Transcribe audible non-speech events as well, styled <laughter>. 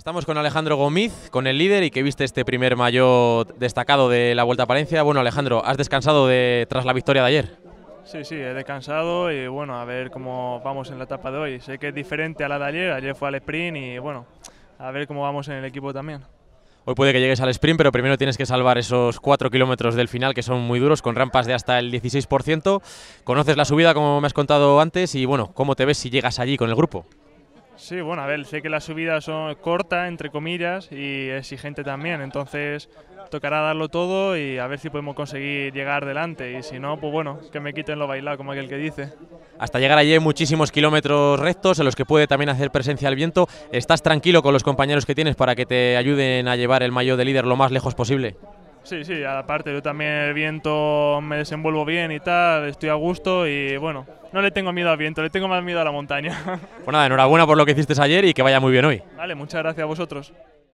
Estamos con Alejandro Gomiz, con el líder y que viste este primer mayo destacado de la Vuelta a Palencia. Bueno, Alejandro, ¿has descansado tras la victoria de ayer? Sí, sí, he descansado y bueno, a ver cómo vamos en la etapa de hoy. Sé que es diferente a la de ayer, ayer fue al sprint y bueno, a ver cómo vamos en el equipo también. Hoy puede que llegues al sprint, pero primero tienes que salvar esos 4 kilómetros del final que son muy duros, con rampas de hasta el 16%. Conoces la subida, como me has contado antes, y bueno, ¿cómo te ves si llegas allí con el grupo? Sí, bueno, a ver, sé que las subidas son cortas, entre comillas, y exigente también, entonces tocará darlo todo y a ver si podemos conseguir llegar delante, y si no, pues bueno, que me quiten lo bailado, como aquel que dice. Hasta llegar allí hay muchísimos kilómetros rectos en los que puede también hacer presencia el viento. ¿Estás tranquilo con los compañeros que tienes para que te ayuden a llevar el mayo de líder lo más lejos posible? Sí, sí, aparte yo también el viento me desenvuelvo bien y tal, estoy a gusto y bueno, no le tengo miedo al viento, le tengo más miedo a la montaña. <laughs> Pues nada, enhorabuena por lo que hiciste ayer y que vaya muy bien hoy. Vale, muchas gracias a vosotros.